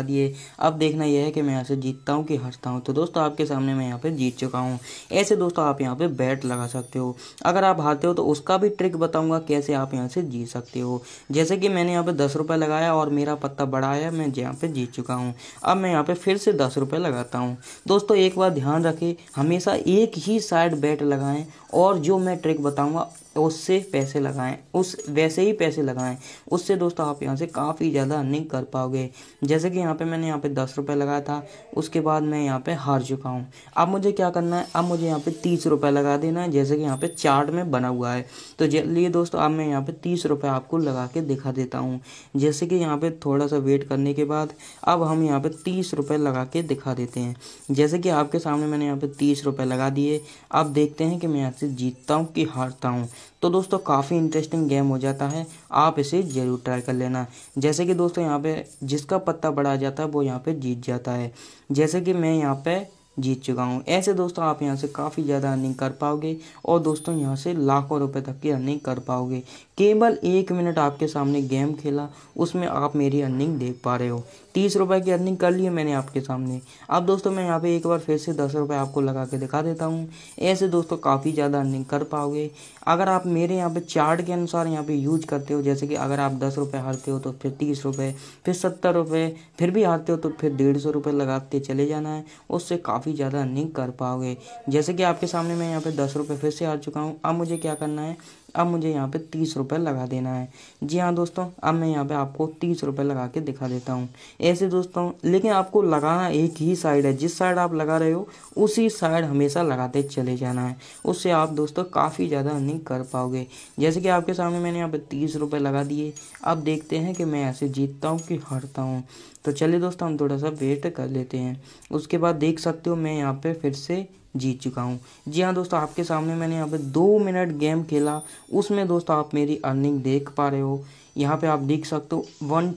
दिए अब देखना यह है कि मैं यहाँ से जीतता हूँ कि हंसता हूँ तो दोस्तों आपके सामने मैं यहाँ पे जीत चुका हूँ ऐसे दोस्तों आप यहाँ पे बैट लगा सकते हो अगर आप हारते हो तो उसका भी ट्रिक बताऊँगा कैसे आप यहाँ से जीत सकते हो जैसे कि मैंने यहाँ पे दस रुपये लगाया और मेरा पत्ता बड़ा है मैं यहाँ पे जीत चुका हूँ अब मैं यहाँ पे फिर से दस रुपये लगाता हूँ दोस्तों एक बार ध्यान रखें हमेशा एक ही साइड बैट लगाएं और जो मैं ट्रिक बताऊँगा उससे पैसे लगाएं उस वैसे ही पैसे लगाएं उससे दोस्तों आप यहाँ से काफ़ी ज़्यादा अर्निंग कर पाओगे जैसे कि यहाँ पे मैंने यहाँ पे दस रुपये लगाया था उसके बाद मैं यहाँ पे हार चुका हूँ अब मुझे क्या करना है अब मुझे यहाँ पे तीस रुपये लगा देना है जैसे कि यहाँ पे चार्ट में बना हुआ है तो चलिए दोस्तों अब मैं यहाँ पर तीस रुपये आपको लगा के दिखा देता हूँ जैसे कि यहाँ पर थोड़ा सा वेट करने के बाद अब हम यहाँ पर तीस रुपये लगा के दिखा देते हैं जैसे कि आपके सामने मैंने यहाँ पर तीस रुपये लगा दिए अब देखते हैं कि मैं यहाँ से जीतता हूँ कि हारता हूँ तो दोस्तों काफ़ी इंटरेस्टिंग गेम हो जाता है आप इसे ज़रूर ट्राई कर लेना जैसे कि दोस्तों यहाँ पे जिसका पत्ता बढ़ा जाता है वो यहाँ पे जीत जाता है जैसे कि मैं यहाँ पे जीत चुका हूँ ऐसे दोस्तों आप यहाँ से काफ़ी ज़्यादा अर्निंग कर पाओगे और दोस्तों यहाँ से लाखों रुपए तक की अर्निंग कर पाओगे केवल एक मिनट आपके सामने गेम खेला उसमें आप मेरी अर्निंग देख पा रहे हो तीस रुपये की अर्निंग कर ली है मैंने आपके सामने अब दोस्तों मैं यहाँ पे एक बार फिर से दस रुपये आपको लगा के दिखा देता हूँ ऐसे दोस्तों काफ़ी ज़्यादा अर्निंग कर पाओगे अगर आप मेरे यहाँ पे चार्ट के अनुसार यहाँ पे यूज करते हो जैसे कि अगर आप दस रुपये हारते हो तो फिर तीस रुपये फिर सत्तर रुपये फिर भी हारते हो तो फिर डेढ़ सौ रुपये लगाते चले जाना है उससे काफ़ी ज़्यादा अर्निंग कर पाओगे जैसे कि आपके सामने मैं यहाँ पर दस रुपये फिर से हार चुका हूँ अब मुझे क्या करना है अब मुझे यहाँ पे तीस रुपये लगा देना है जी हाँ दोस्तों अब मैं यहाँ पे आपको तीस रुपये लगा के दिखा देता हूँ ऐसे दोस्तों लेकिन आपको लगाना एक ही साइड है जिस साइड आप लगा रहे हो उसी साइड हमेशा लगाते चले जाना है उससे आप दोस्तों काफ़ी ज़्यादा अर्निंग कर पाओगे जैसे कि आपके सामने मैंने यहाँ पर तीस रुपये लगा दिए अब देखते हैं कि मैं ऐसे जीतता हूँ कि हारता हूँ तो चलिए दोस्तों हम थोड़ा सा वेट कर लेते हैं उसके बाद देख सकते हो मैं यहाँ पर फिर से जीत चुका हूँ जी हाँ दोस्तों आपके सामने मैंने यहाँ पे दो मिनट गेम खेला उसमें दोस्तों आप मेरी अर्निंग देख पा रहे हो यहाँ पे आप देख सकते हो वन